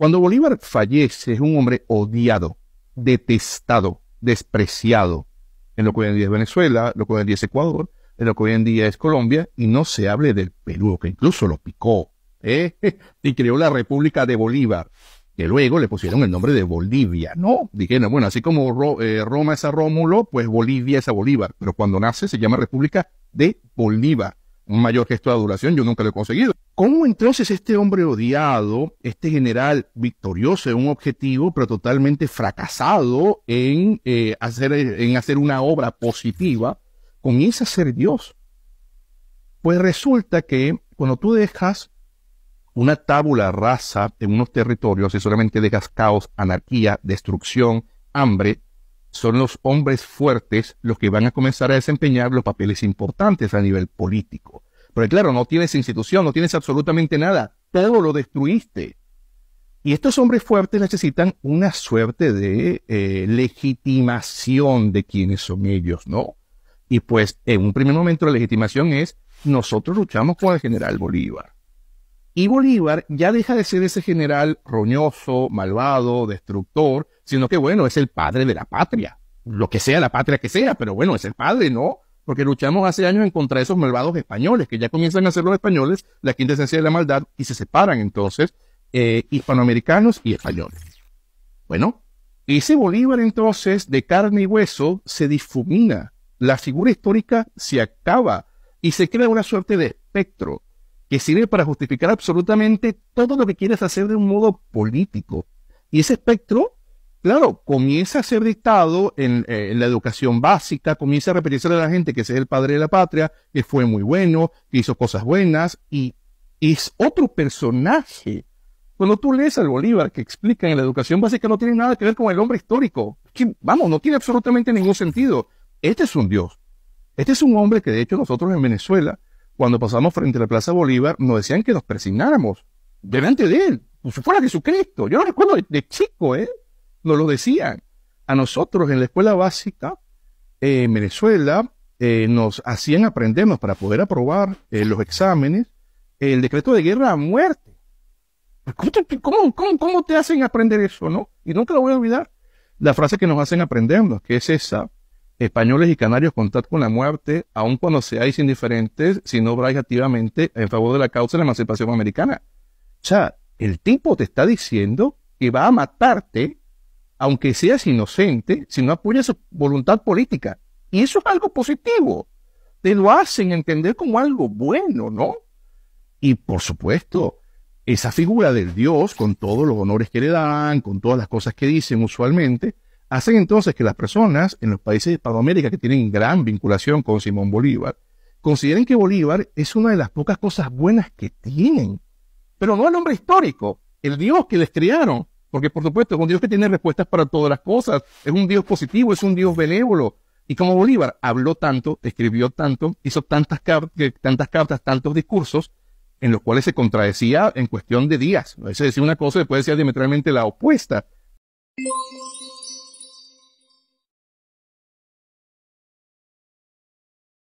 Cuando Bolívar fallece, es un hombre odiado, detestado, despreciado en lo que hoy en día es Venezuela, lo que hoy en día es Ecuador, en lo que hoy en día es Colombia, y no se hable del Perú, que incluso lo picó, ¿eh? y creó la República de Bolívar, que luego le pusieron el nombre de Bolivia, ¿no? Dijeron, bueno, así como eh, Roma es a Rómulo, pues Bolivia es a Bolívar, pero cuando nace se llama República de Bolívar. Un mayor gesto de adoración yo nunca lo he conseguido. ¿Cómo entonces este hombre odiado, este general victorioso en un objetivo, pero totalmente fracasado en, eh, hacer, en hacer una obra positiva, comienza a ser Dios? Pues resulta que cuando tú dejas una tabula rasa en unos territorios y solamente dejas caos, anarquía, destrucción, hambre, son los hombres fuertes los que van a comenzar a desempeñar los papeles importantes a nivel político. Porque claro, no tienes institución, no tienes absolutamente nada. Todo lo destruiste. Y estos hombres fuertes necesitan una suerte de eh, legitimación de quienes son ellos, ¿no? Y pues en un primer momento la legitimación es, nosotros luchamos con el general Bolívar. Y Bolívar ya deja de ser ese general roñoso, malvado, destructor, sino que bueno, es el padre de la patria. Lo que sea la patria que sea, pero bueno, es el padre, ¿no? porque luchamos hace años en contra de esos malvados españoles, que ya comienzan a ser los españoles la quinta esencia de la maldad y se separan entonces eh, hispanoamericanos y españoles. Bueno, ese Bolívar entonces de carne y hueso se difumina, la figura histórica se acaba y se crea una suerte de espectro que sirve para justificar absolutamente todo lo que quieres hacer de un modo político. Y ese espectro Claro, comienza a ser dictado en, eh, la educación básica, comienza a repetirse a la gente que es el padre de la patria, que fue muy bueno, que hizo cosas buenas, y es otro personaje. Cuando tú lees al Bolívar que explica en la educación básica no tiene nada que ver con el hombre histórico. vamos, no tiene absolutamente ningún sentido. Este es un dios. Este es un hombre que de hecho nosotros en Venezuela, cuando pasamos frente a la Plaza Bolívar, nos decían que nos persignáramos delante de él. Pues, si fuera Jesucristo. Yo lo recuerdo de chico, ¿eh? nos lo decían. A nosotros en la escuela básica en Venezuela eh, nos hacían aprendernos para poder aprobar eh, los exámenes el decreto de guerra a muerte. Pues, ¿Cómo te, cómo, te, hacen aprender eso? no? Y nunca lo voy a olvidar. La frase que nos hacen aprendernos, que es esa, españoles y canarios contad con la muerte, aun cuando seáis indiferentes, si no obráis activamente en favor de la causa de la emancipación americana. O sea, el tipo te está diciendo que va a matarte aunque seas inocente, si no apoyas su voluntad política. Y eso es algo positivo. Te lo hacen entender como algo bueno, ¿no? Y por supuesto, esa figura del Dios, con todos los honores que le dan, con todas las cosas que dicen usualmente, hacen entonces que las personas en los países de Hispanoamérica que tienen gran vinculación con Simón Bolívar, consideren que Bolívar es una de las pocas cosas buenas que tienen. Pero no el hombre histórico, el Dios que les criaron. Porque, por supuesto, es un Dios que tiene respuestas para todas las cosas. Es un Dios positivo, es un Dios benévolo. Y como Bolívar habló tanto, escribió tanto, hizo tantas, tantas cartas, tantos discursos, en los cuales se contradecía en cuestión de días. A veces decía una cosa y después decía diametralmente la opuesta.